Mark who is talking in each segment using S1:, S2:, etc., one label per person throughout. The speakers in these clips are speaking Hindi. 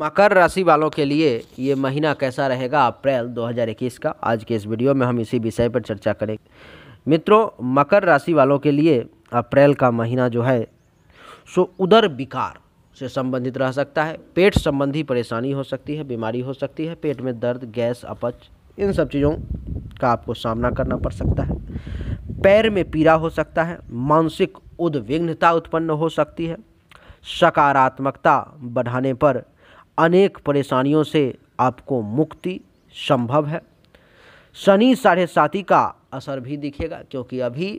S1: मकर राशि वालों के लिए ये महीना कैसा रहेगा अप्रैल 2021 का आज के इस वीडियो में हम इसी विषय पर चर्चा करेंगे मित्रों मकर राशि वालों के लिए अप्रैल का महीना जो है सो उधर विकार से संबंधित रह सकता है पेट संबंधी परेशानी हो सकती है बीमारी हो सकती है पेट में दर्द गैस अपच इन सब चीज़ों का आपको सामना करना पड़ सकता है पैर में पीड़ा हो सकता है मानसिक उद्विग्नता उत्पन्न हो सकती है सकारात्मकता बढ़ाने पर अनेक परेशानियों से आपको मुक्ति संभव है शनि साढ़े साथी का असर भी दिखेगा क्योंकि अभी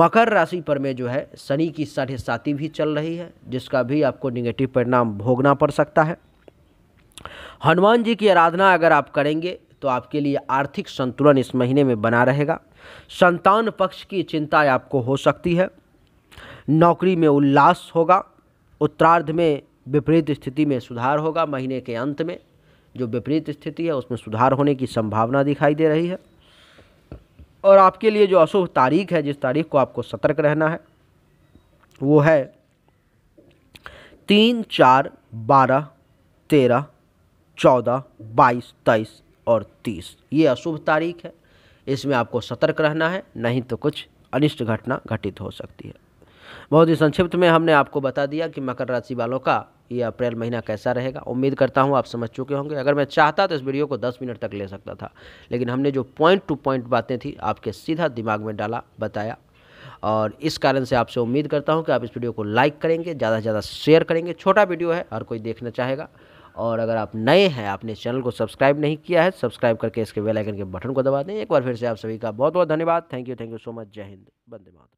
S1: मकर राशि पर में जो है शनि की साढ़े साथी भी चल रही है जिसका भी आपको निगेटिव परिणाम भोगना पड़ सकता है हनुमान जी की आराधना अगर आप करेंगे तो आपके लिए आर्थिक संतुलन इस महीने में बना रहेगा संतान पक्ष की चिंता आपको हो सकती है नौकरी में उल्लास होगा उत्तरार्ध में विपरीत स्थिति में सुधार होगा महीने के अंत में जो विपरीत स्थिति है उसमें सुधार होने की संभावना दिखाई दे रही है और आपके लिए जो अशुभ तारीख है जिस तारीख को आपको सतर्क रहना है वो है तीन चार बारह तेरह चौदह बाईस तेईस और तीस ये अशुभ तारीख है इसमें आपको सतर्क रहना है नहीं तो कुछ अनिष्ट घटना घटित हो सकती है बहुत ही संक्षिप्त में हमने आपको बता दिया कि मकर राशि वालों का ये अप्रैल महीना कैसा रहेगा उम्मीद करता हूँ आप समझ चुके होंगे अगर मैं चाहता तो इस वीडियो को 10 मिनट तक ले सकता था लेकिन हमने जो पॉइंट टू पॉइंट बातें थी आपके सीधा दिमाग में डाला बताया और इस कारण से आपसे उम्मीद करता हूँ कि आप इस वीडियो को लाइक करेंगे ज़्यादा से ज़्यादा शेयर करेंगे छोटा वीडियो है हर कोई देखना चाहेगा और अगर आप नए हैं आपने चैनल को सब्सक्राइब नहीं किया है सब्सक्राइब करके इसके बेल आइकन के बटन को दबा दें एक बार फिर से आप सभी का बहुत बहुत धन्यवाद thank you thank you so much जय हिंद बंदे मात